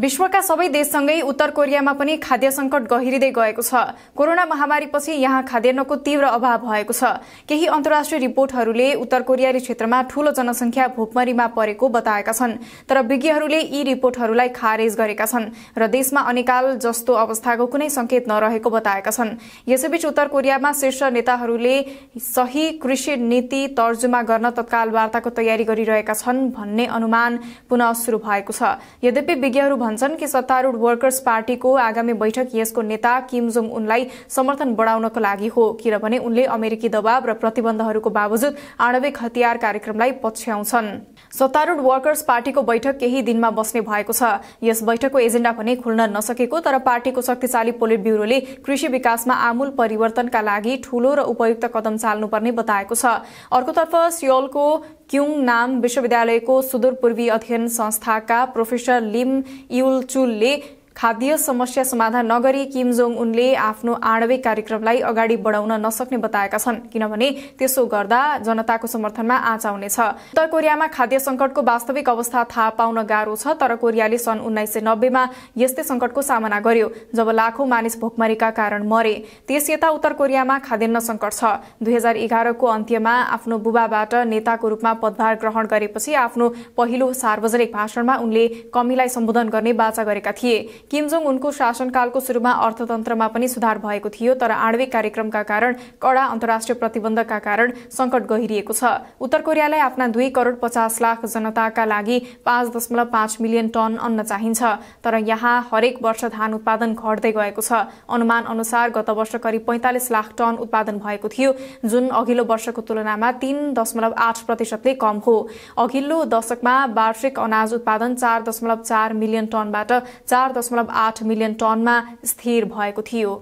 विश्वका सबै देशसँगै उत्तर कोरियामा पनि खाद्य संकट गहिरिँदै गएको छ कोरोना महामारीपछि यहाँ खाद्यान्नको तीव्र अभाव भएको छ केही अन्तर्राष्ट्रिय रिपोर्टहरूले उत्तर कोरियाली क्षेत्रमा ठूलो जनसंख्या भोकमरीमा परेको बताएका छन् तर विज्ञहरूले यी रिपोर्टहरूलाई खारेज गरेका छन् र देशमा अनिकाल जस्तो अवस्थाको कुनै संकेत नरहेको बताएका छन् यसैबीच उत्तर कोरियामा शीर्ष नेताहरूले सही कृषि नीति तर्जुमा गर्न तत्काल वार्ताको तयारी गरिरहेका छन् भन्ने अनुमान पुनः शुरू भएको छ यद्यपि विज्ञहरू भन्छन् कि सत्तारूढ़ वर्कर्स पार्टीको आगामी बैठक यसको नेता किम जोङ उनलाई समर्थन बढाउनको लागि हो किनभने उनले अमेरिकी दबाव र प्रतिबन्धहरूको बावजुद आणविक हतियार कार्यक्रमलाई पछ्याउँछन् सत्तारूढ़ वर्कर्स पार्टीको बैठक केही दिनमा बस्ने भएको छ यस बैठकको एजेण्डा भने खुल्न नसकेको तर पार्टीको शक्तिशाली पोलिट ब्युरोले कृषि विकासमा आमूल परिवर्तनका लागि ठूलो र उपयुक्त कदम चाल्नुपर्ने बताएको छ अर्कोतर्फ सियोलको क्युङ नाम विश्वविद्यालयको सुदूरपूर्वी अध्ययन संस्थाका प्रोफेसर लिम युलचुलले खाद्य समस्या समाधान नगरी किमजोङ उनले आफ्नो आणविक कार्यक्रमलाई अगाडि बढाउन नसक्ने बताएका छन् किनभने त्यसो गर्दा जनताको समर्थनमा आँच आउनेछ उत्तर कोरियामा खाद्य संकटको वास्तविक अवस्था थाहा पाउन गाह्रो छ तर कोरियाले सन् उन्नाइस सय नब्बेमा यस्तै संकटको सामना गर्यो जब लाखौं मानिस भोकमरीका कारण मरे त्यस यता उत्तर कोरियामा खाद्यान्न संकट छ दुई हजार एघारको अन्त्यमा आफ्नो बुबाबाट नेताको रूपमा पदभार ग्रहण गरेपछि आफ्नो पहिलो सार्वजनिक भाषणमा उनले कमीलाई सम्बोधन गर्ने बाचा गरेका थिए किम उनको शासनकालको सुरुमा अर्थतन्त्रमा पनि सुधार भएको थियो तर आणविक कार्यक्रमका कारण कडा अन्तर्राष्ट्रिय प्रतिबन्धका कारण संकट गहिरिएको छ उत्तर कोरियालाई आफ्ना दुई करोड पचास लाख जनताका लागि पाँच दशमलव पाँच मिलियन टन अन्न चाहिन्छ तर यहाँ हरेक वर्ष धान उत्पादन घट्दै गएको छ अनुमान अनुसार गत वर्ष करिब पैंतालिस लाख टन उत्पादन भएको थियो जुन अघिल्लो वर्षको तुलनामा तीन दशमलव आठ प्रतिशतले कम हो अघिल्लो दशकमा वार्षिक अनाज उत्पादन चार दशमलव चार मिलियन टनबाट चार दशमलव दशमलव आठ मिलियन टनमा स्थिर भएको थियो